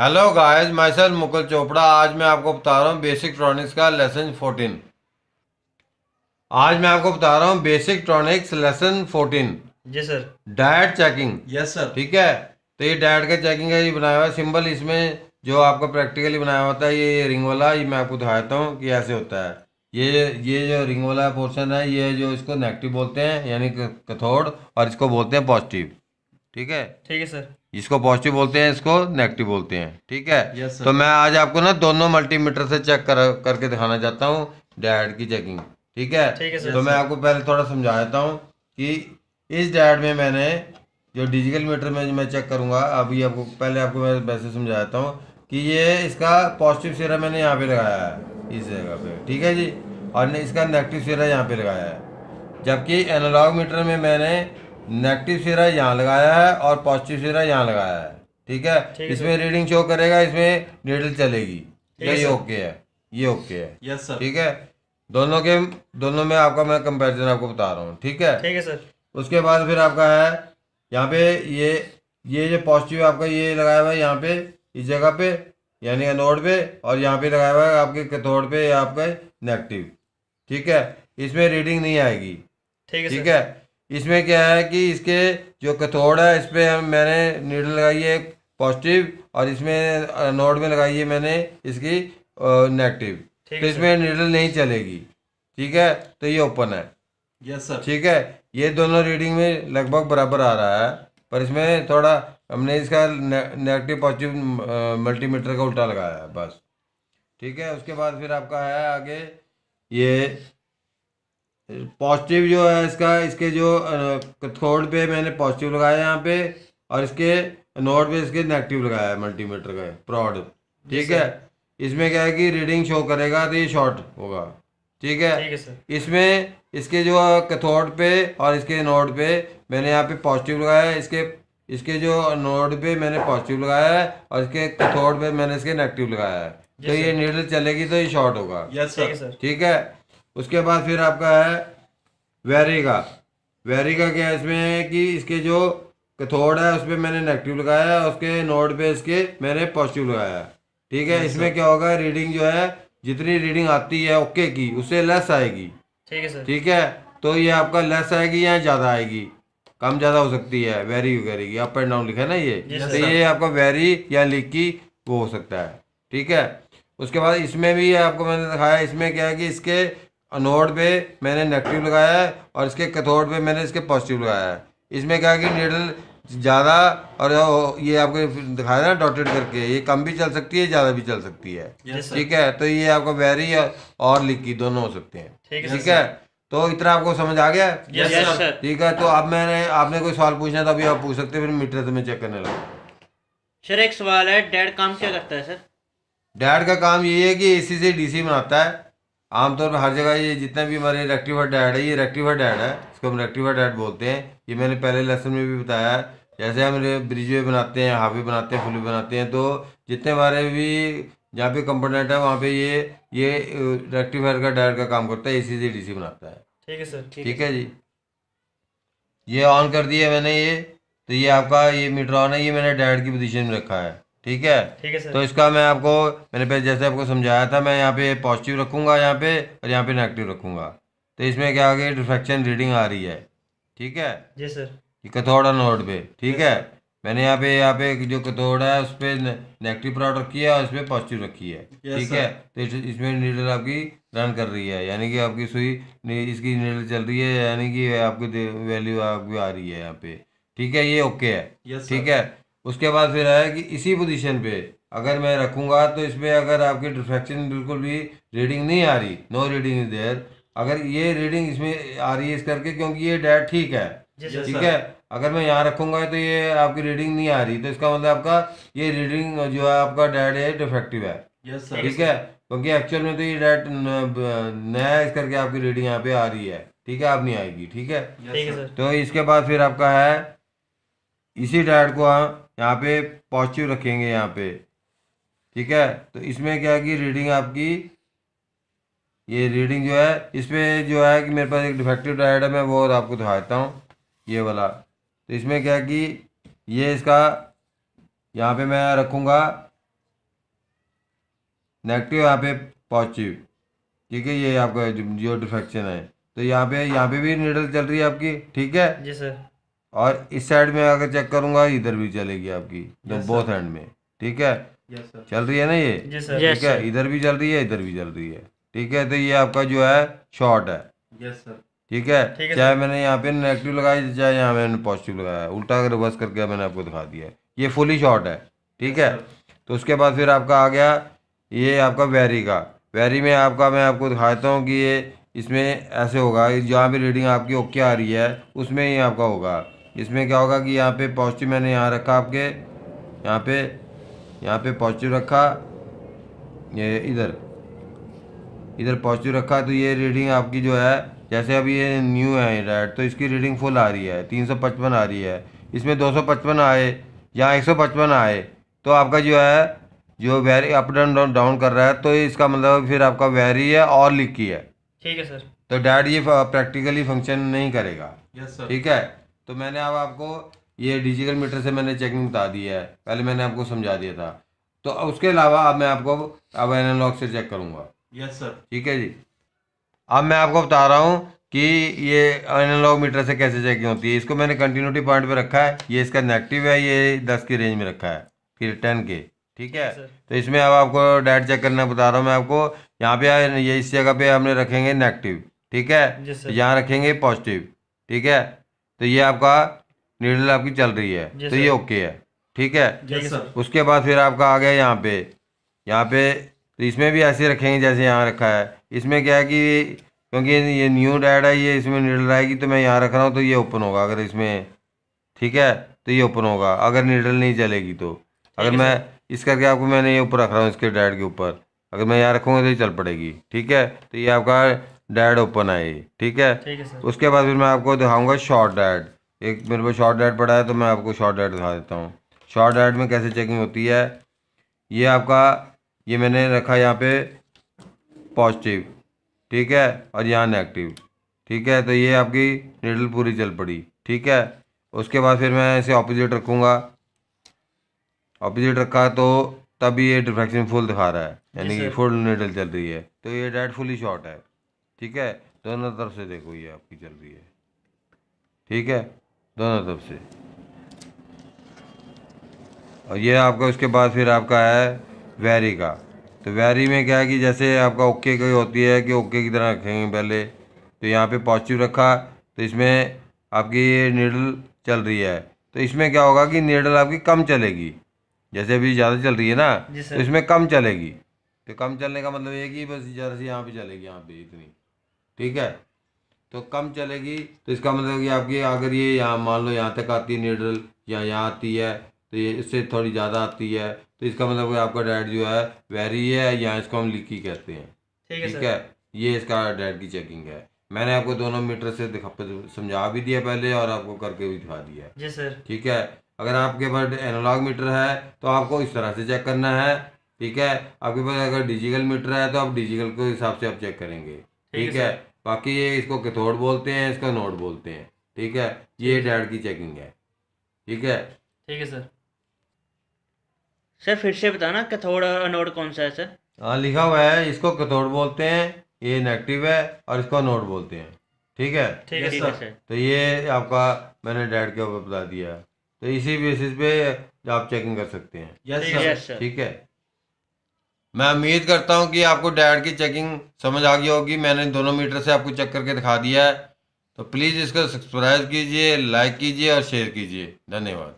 hello guys my sir Mukul Chopra आज मैं आपको बता रहा हूँ बेसिक ट्रॉनिक्स का लेसन 14 आज मैं आपको बता रहा हूँ बेसिक ट्रॉनिक्स लेसन 14 जी sir diet checking yes sir ठीक है तो ये डायट का चेकिंग का ये बनाया हुआ है सिंबल इसमें जो आपका प्रैक्टिकली बनाया होता है ये रिंग वाला ये मैं आपको दिखाता हूँ कि ऐसे होता है ये ये जो रिंग वाला पोर्सन है ये जो इसको नेगेटिव बोलते हैं यानी कथोड़ और इसको बोलते हैं पॉजिटिव ठीक है ठीक है सर इसको पॉजिटिव बोलते हैं इसको नेगेटिव बोलते हैं ठीक है yes, तो मैं आज आपको ना दोनों मल्टीमीटर से चेक कर करके दिखाना चाहता हूँ डायड की चेकिंग ठीक है ठीक है तो मैं आपको पहले थोड़ा समझा देता हूँ कि इस डायड में मैंने जो डिजिटल मीटर में मैं चेक करूँगा अभी आपको पहले आपको मैं वैसे समझा देता हूँ कि ये इसका पॉजिटिव सिरा मैंने यहाँ पे लगाया है इस जगह पे ठीक है जी और इसका नेगेटिव सिरा यहाँ पे लगाया है जबकि एनालॉग मीटर में मैंने नेगेटिव सिरा यहाँ लगाया है और पॉजिटिव सिरा यहाँ लगाया है ठीक है ठीक इसमें रीडिंग शो करेगा इसमें डेटल चलेगी ये ओके है ये ओके है यस सर ठीक है दोनों के दोनों में आपका मैं कंपैरिजन आपको बता रहा हूँ ठीक है ठीक है सर उसके बाद फिर आपका है यहाँ पे ये ये जो पॉजिटिव आपका ये लगाया हुआ है यहाँ पे इस जगह पे यानी एनोड पे और यहाँ पे लगाया हुआ है आपके कथोड पे आपका नेगेटिव ठीक है इसमें रीडिंग नहीं आएगी ठीक है ठीक है इसमें क्या है कि इसके जो कथोड़ है इस पर हम मैंने नीडल लगाई है पॉजिटिव और इसमें नोड में लगाई है मैंने इसकी नेगेटिव तो इसमें नीडल नहीं चलेगी ठीक है तो ये ओपन है यस सर ठीक है ये दोनों रीडिंग में लगभग बराबर आ रहा है पर इसमें थोड़ा हमने इसका नेगेटिव पॉजिटिव मल्टीमीटर का उल्टा लगाया है बस ठीक है उसके बाद फिर आपका है आगे ये पॉजिटिव जो है इसका इसके जो थोर्ड पे मैंने पॉजिटिव लगाया यहाँ पे और इसके नोट पे इसके नेगेटिव लगाया है मल्टीमीटर का प्रॉड ठीक है इसमें क्या है कि रीडिंग शो करेगा तो ये शॉर्ट होगा ठीक है, है इसमें इसके जो कथोड पे और इसके नोड पे मैंने यहाँ पे पॉजिटिव लगाया है इसके इसके जो नोड पे मैंने पॉजिटिव लगाया है और इसके कथोड पे मैंने इसके नेगेटिव लगाया है तो ये नीडल चलेगी तो ये शॉर्ट होगा यस सर ठीक है उसके बाद फिर आपका है वेरीगा वेरीगा क्या है इसमें है कि इसके जो कथोड़ है उस पर मैंने नेगेटिव लगाया है उसके नोड पे इसके मैंने पॉजिटिव लगाया है ठीक है इसमें क्या होगा रीडिंग जो है जितनी रीडिंग आती है ओके की उससे लेस आएगी ठीक है सर ठीक है तो ये आपका लेस आएगी या ज़्यादा आएगी कम ज़्यादा हो सकती है वेरी करेगी अप एंड डाउन लिखा है ना ये तो ये आपका वेरी या लिखी वो हो सकता है ठीक है उसके बाद इसमें भी आपको मैंने दिखाया इसमें क्या है कि इसके अनोड पे मैंने नेगेटिव लगाया है और इसके कैथोड पे मैंने इसके पॉजिटिव लगाया है इसमें क्या है कि नीडल ज़्यादा और ये आपको दिखाया ना डॉटेड करके ये कम भी चल सकती है ज़्यादा भी चल सकती है ठीक है तो ये आपका वेरी और लिक्की दोनों हो सकते हैं ठीक, है तो इतना आपको समझ आ गया यस सर ठीक है तो अब मैंने आपने कोई सवाल पूछना तो अभी आप पूछ सकते हैं फिर मीटर से मैं चेक करने लगा सर एक सवाल है डैड काम क्या करता है सर डैड का काम ये है कि एसी से डीसी बनाता है आमतौर पर हर जगह ये जितना भी हमारे रेक्टिफाइड डायड है ये रेक्टिफाइड डायड है इसको हम रेक्टिफाइड डायड बोलते हैं ये मैंने पहले लेसन में भी बताया है जैसे हम ब्रिजवे बनाते हैं हाफी बनाते हैं फुली बनाते हैं तो जितने हमारे भी जहाँ पे कंपोनेंट है वहाँ पे ये ये रेक्टिफायर का डायर का काम करता है सी से डीसी बनाता है ठीक है सर ठीक है जी ये ऑन कर दिया मैंने ये तो ये आपका ये मीटर ऑन है ये मैंने डायड की पोजीशन में रखा है ठीक है ठीक है सर तो इसका मैं आपको मैंने पहले जैसे आपको समझाया था मैं यहाँ पे पॉजिटिव रखूंगा यहाँ पे और यहाँ पे नेगेटिव रखूंगा तो इसमें क्या आ गई रीडिंग आ रही है ठीक है जी सर कथोड़ा नोड पे ठीक है मैंने यहाँ पे यहाँ पे जो कथोड़ा है उस पर नेगेटिव प्रोडक्ट रखी है और इस पर पॉजिटिव रखी है ठीक है तो इसमें नीडल आपकी रन कर रही है यानी कि आपकी सुई इसकी नीडल चल रही है यानी कि आपकी वैल्यू आपकी आ रही है यहाँ पे ठीक है ये ओके है ठीक है उसके बाद फिर आया कि इसी पोजीशन पे अगर मैं रखूँगा तो इसमें अगर आपकी डिफ्रैक्शन बिल्कुल भी रीडिंग नहीं आ रही नो रीडिंग इज देयर अगर ये रीडिंग इसमें आ रही है इस करके क्योंकि ये डेट ठीक है ठीक है अगर मैं यहाँ रखूँगा तो ये आपकी रीडिंग नहीं आ रही तो इसका मतलब आपका ये रीडिंग जो है आपका डेट है डिफेक्टिव है ठीक है क्योंकि एक्चुअल में तो ये डेट नया इस करके आपकी रीडिंग यहाँ पे आ रही है ठीक है आप नहीं आएगी ठीक है तो इसके बाद फिर आपका है इसी डेट को हाँ, यहाँ पे पॉजिटिव रखेंगे यहाँ पे ठीक है तो इसमें क्या है कि रीडिंग आपकी ये रीडिंग जो है इसमें जो है कि मेरे पास एक डिफेक्टिव डायड है मैं वो और आपको दिखा देता हूँ ये वाला तो इसमें क्या है कि ये इसका यहाँ पे मैं रखूँगा नेगेटिव यहाँ पे पॉजिटिव ठीक है ये आपका जो डिफेक्शन है तो यहाँ पे यहाँ पे भी निडल चल रही है आपकी ठीक है जी सर और इस साइड में अगर चेक करूंगा इधर भी चलेगी आपकी तो बोथ हैंड में ठीक है चल रही है ना ये ठीक है इधर भी चल रही है इधर भी चल रही है ठीक है तो ये आपका जो है शॉर्ट है ठीक है चाहे मैंने यहाँ पे नेगेटिव लगाया चाहे यहाँ मैंने पॉजिटिव लगाया उल्टा रिवर्स करके मैंने आपको दिखा दिया ये फुली शॉर्ट है ठीक है तो उसके बाद फिर आपका आ गया ये आपका वैरी का वैरी में आपका मैं आपको दिखाता हूँ कि ये इसमें ऐसे होगा जहाँ भी रीडिंग आपकी ओके आ रही है उसमें ही आपका होगा इसमें क्या होगा कि यहाँ पे पॉजिटिव मैंने यहाँ रखा आपके यहाँ पे यहाँ पे पॉजिटिव रखा ये इधर इधर पॉजिटिव रखा तो ये रीडिंग आपकी जो है जैसे अब ये न्यू है रेड तो इसकी रीडिंग फुल आ रही है तीन सौ पचपन आ रही है इसमें दो सौ पचपन आए यहाँ एक सौ पचपन आए तो आपका जो है जो very up down down down कर रहा है तो इसका मतलब फिर आपका वेरी है और लिखी है ठीक है सर तो डैड ये प्रैक्टिकली uh, फंक्शन नहीं करेगा यस सर ठीक है तो मैंने अब आपको ये डिजिटल मीटर से मैंने चेकिंग बता दी है पहले मैंने आपको समझा दिया था तो उसके अलावा अब मैं आपको अब एनालॉग से चेक करूँगा यस सर ठीक है जी अब मैं आपको बता रहा हूँ कि ये एनालॉग मीटर से कैसे चेकिंग होती है इसको मैंने कंटिन्यूटी पॉइंट पे रखा है ये इसका नेगेटिव है ये दस की रेंज में रखा है फिर टेन के ठीक है तो इसमें अब आपको डायट चेक करना बता रहा हूँ मैं आपको यहाँ पे ये इस जगह पे हमने रखेंगे नेगेटिव ठीक है यहाँ रखेंगे पॉजिटिव ठीक है तो ये आपका नीडल आपकी चल रही है तो ये ओके है ठीक है उसके बाद फिर आपका आ गया यहाँ पे यहाँ पे तो इसमें भी ऐसे रखेंगे जैसे यहाँ रखा है इसमें क्या है कि क्योंकि ये न्यू डैड है ये इसमें नीडल आएगी तो मैं यहाँ रख रहा हूँ तो ये ओपन होगा अगर इसमें ठीक है तो ये ओपन होगा अगर नीडल नहीं चलेगी तो अगर मैं इस करके आपको मैंने ये ऊपर रख रहा हूँ इसके डैड के ऊपर अगर मैं यहाँ रखूँगा तो ये चल पड़ेगी ठीक है तो ये आपका डैड ओपन आई ठीक है ठीक है उसके बाद फिर मैं आपको दिखाऊंगा शॉर्ट डैड एक मेरे को शॉर्ट डैड पड़ा है तो मैं आपको शॉर्ट डैड दिखा देता हूँ शॉर्ट डैड में कैसे चेकिंग होती है ये आपका ये मैंने रखा यहाँ पे पॉजिटिव ठीक है और यहाँ नेगेटिव ठीक है तो ये आपकी निडल पूरी चल पड़ी ठीक है उसके बाद फिर मैं इसे ऑपोजिट रखूँगा ऑपोजिट रखा तो तभी ये डिफ्रैक्शन फुल दिखा रहा है यानी कि फुल निडल चल रही है तो ये डैड फुली शॉर्ट है ठीक है दोनों तरफ से देखो ये आपकी चल रही है ठीक है दोनों तरफ से और ये आपका उसके बाद फिर आपका है वैरी का तो वैरी में क्या है कि जैसे आपका ओके की होती है कि ओके की तरह रखेंगे पहले तो यहाँ पे पॉजिटिव रखा तो इसमें आपकी ये नीडल चल रही है तो इसमें क्या होगा कि नीडल आपकी कम चलेगी जैसे अभी ज़्यादा चल रही है ना तो इसमें कम चलेगी तो कम चलने का मतलब ये कि बस ज़रा सी यहाँ पर चलेगी यहाँ पर इतनी ठीक है तो कम चलेगी तो इसका मतलब कि आपकी अगर ये यहाँ मान लो यहाँ तक आती है नीडल या यहाँ आती है तो ये इससे थोड़ी ज़्यादा आती है तो इसका मतलब कि आपका डैड जो है वेरी है या इसको हम लिकी कहते हैं ठीक है, है ये इसका डैड की चेकिंग है मैंने आपको दोनों मीटर से समझा भी दिया पहले और आपको करके भी दिखा दिया है ठीक है अगर आपके पास एनालॉग मीटर है तो आपको इस तरह से चेक करना है ठीक है आपके पास अगर डिजिटल मीटर है तो आप डिजिटल के हिसाब से आप चेक करेंगे ठीक है बाकी ये इसको किथोड़ बोलते हैं इसका नोट बोलते हैं ठीक है ये डैड की चेकिंग है ठीक है ठीक है सर सर फिर से बताना कैथोड और अनोड कौन सा है सर हाँ लिखा हुआ है इसको कैथोड बोलते हैं ये नेगेटिव है और इसको अनोड बोलते हैं ठीक है ठीक है सर तो ये आपका मैंने डैड के ऊपर बता दिया तो इसी बेसिस पे आप चेकिंग कर सकते हैं यस सर ठीक है मैं उम्मीद करता हूँ कि आपको डायट की चेकिंग समझ आ गई होगी मैंने दोनों मीटर से आपको चेक करके दिखा दिया है तो प्लीज़ इसको सब्सक्राइब कीजिए लाइक कीजिए और शेयर कीजिए धन्यवाद